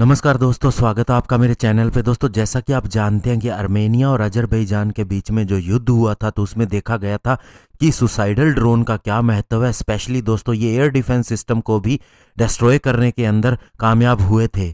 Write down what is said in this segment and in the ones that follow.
नमस्कार दोस्तों स्वागत है आपका मेरे चैनल पे दोस्तों जैसा कि आप जानते हैं कि आर्मेनिया और अजरबैजान के बीच में जो युद्ध हुआ था तो उसमें देखा गया था कि सुसाइडल ड्रोन का क्या महत्व है स्पेशली दोस्तों ये एयर डिफेंस सिस्टम को भी डिस्ट्रॉय करने के अंदर कामयाब हुए थे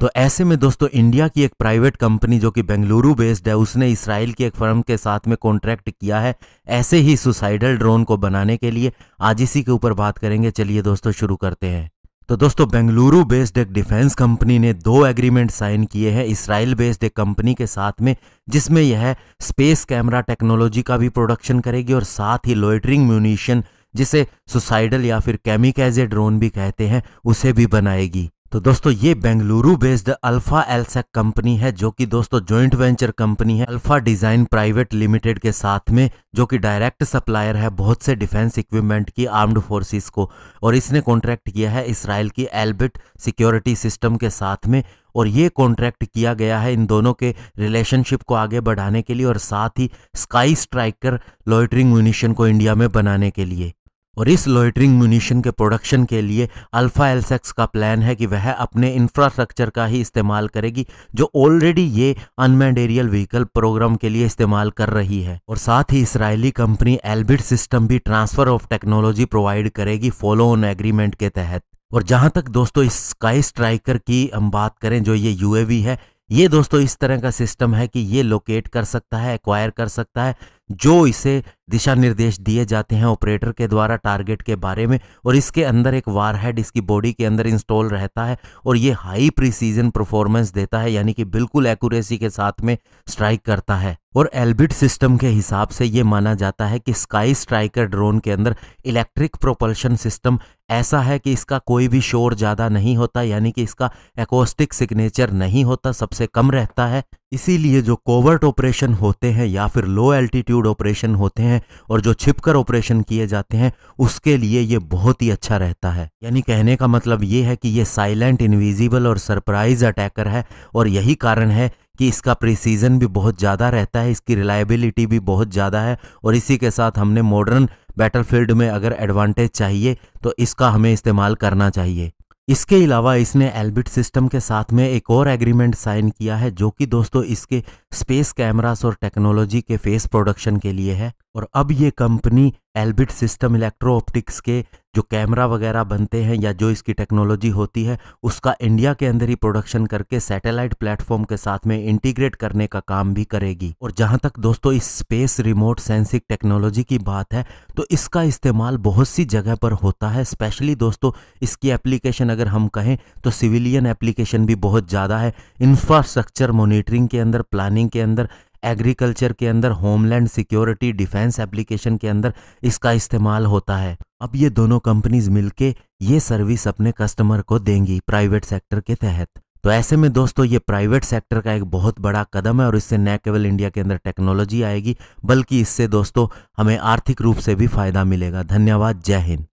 तो ऐसे में दोस्तों इंडिया की एक प्राइवेट कंपनी जो कि बेंगलुरु बेस्ड है उसने इसराइल की एक फर्म के साथ में कॉन्ट्रैक्ट किया है ऐसे ही सुसाइडल ड्रोन को बनाने के लिए आज इसी के ऊपर बात करेंगे चलिए दोस्तों शुरू करते हैं तो दोस्तों बेंगलुरु बेस्ड एक डिफेंस कंपनी ने दो एग्रीमेंट साइन किए हैं इसराइल बेस्ड एक कंपनी के साथ में जिसमें यह स्पेस कैमरा टेक्नोलॉजी का भी प्रोडक्शन करेगी और साथ ही लोइटरिंग म्यूनिशन जिसे सुसाइडल या फिर केमिक ड्रोन भी कहते हैं उसे भी बनाएगी तो दोस्तों ये Bengaluru based Alpha Elsec company है जो कि दोस्तों जॉइंट वेंचर कंपनी है अल्फा डिजाइन प्राइवेट लिमिटेड के साथ में जो कि डायरेक्ट सप्लायर है बहुत से डिफेंस इक्विपमेंट की आर्म्ड फोर्सेस को और इसने कॉन्ट्रैक्ट किया है इसराइल की एल्बिट सिक्योरिटी सिस्टम के साथ में और ये कॉन्ट्रैक्ट किया गया है इन दोनों के रिलेशनशिप को आगे बढ़ाने के लिए और साथ ही स्काई स्ट्राइकर लॉयटरिंग म्यूनिशन को इंडिया में बनाने के लिए और इस लोइटरिंग म्यूनिशन के प्रोडक्शन के लिए अल्फ़ा एलसेक्स का प्लान है कि वह अपने इंफ्रास्ट्रक्चर का ही इस्तेमाल करेगी जो ऑलरेडी ये अनमैंड एरियल व्हीकल प्रोग्राम के लिए इस्तेमाल कर रही है और साथ ही इसराइली कंपनी एल्बिट सिस्टम भी ट्रांसफर ऑफ टेक्नोलॉजी प्रोवाइड करेगी फॉलो ऑन एग्रीमेंट के तहत और जहां तक दोस्तों इस स्काई स्ट्राइकर की हम बात करें जो ये यूएवी है ये दोस्तों इस तरह का सिस्टम है कि ये लोकेट कर सकता है एक्वायर कर सकता है जो इसे दिशा निर्देश दिए जाते हैं ऑपरेटर के द्वारा टारगेट के बारे में और इसके अंदर एक वार हैड इसकी बॉडी के अंदर इंस्टॉल रहता है और ये हाई प्रिसीजन परफॉर्मेंस देता है यानी कि बिल्कुल एक्यूरेसी के साथ में स्ट्राइक करता है और एल्बिट सिस्टम के हिसाब से ये माना जाता है कि स्काई स्ट्राइकर ड्रोन के अंदर इलेक्ट्रिक प्रोपल्शन सिस्टम ऐसा है कि इसका कोई भी शोर ज़्यादा नहीं होता यानी कि इसका एकोस्टिक सिग्नेचर नहीं होता सबसे कम रहता है इसीलिए जो कोवर्ट ऑपरेशन होते हैं या फिर लो एल्टीट्यूड ऑपरेशन होते हैं और जो छिपकर ऑपरेशन किए जाते हैं उसके लिए ये बहुत ही अच्छा रहता है यानी कहने का मतलब ये है कि ये साइलेंट इनविजिबल और सरप्राइज अटैकर है और यही कारण है कि इसका प्रिसीजन भी बहुत ज़्यादा रहता है इसकी रिलायबिलिटी भी बहुत ज़्यादा है और इसी के साथ हमने मॉडर्न बैटलफील्ड में अगर एडवांटेज चाहिए तो इसका हमें इस्तेमाल करना चाहिए इसके अलावा इसने एल्बिट सिस्टम के साथ में एक और एग्रीमेंट साइन किया है जो कि दोस्तों इसके स्पेस कैमरास और टेक्नोलॉजी के फेस प्रोडक्शन के लिए है और अब ये company Elbit system electro optics के जो कैमरा वगैरह बनते हैं या जो इसकी टेक्नोलॉजी होती है उसका इंडिया के अंदर ही प्रोडक्शन करके सैटेलाइट प्लेटफॉर्म के साथ में इंटीग्रेट करने का काम भी करेगी और जहां तक दोस्तों इस स्पेस रिमोट सेंसिंग टेक्नोलॉजी की बात है तो इसका इस्तेमाल बहुत सी जगह पर होता है स्पेशली दोस्तों इसकी एप्लीकेशन अगर हम कहें तो सिविलियन एप्लीकेशन भी बहुत ज़्यादा है इंफ्रास्ट्रक्चर मॉनिटरिंग के अंदर प्लानिंग के अंदर एग्रीकल्चर के अंदर होमलैंड सिक्योरिटी डिफेंस एप्लीकेशन के अंदर इसका इस्तेमाल होता है अब ये दोनों कंपनीज मिलके ये सर्विस अपने कस्टमर को देंगी प्राइवेट सेक्टर के तहत तो ऐसे में दोस्तों ये प्राइवेट सेक्टर का एक बहुत बड़ा कदम है और इससे न केवल इंडिया के अंदर टेक्नोलॉजी आएगी बल्कि इससे दोस्तों हमें आर्थिक रूप से भी फायदा मिलेगा धन्यवाद जय हिंद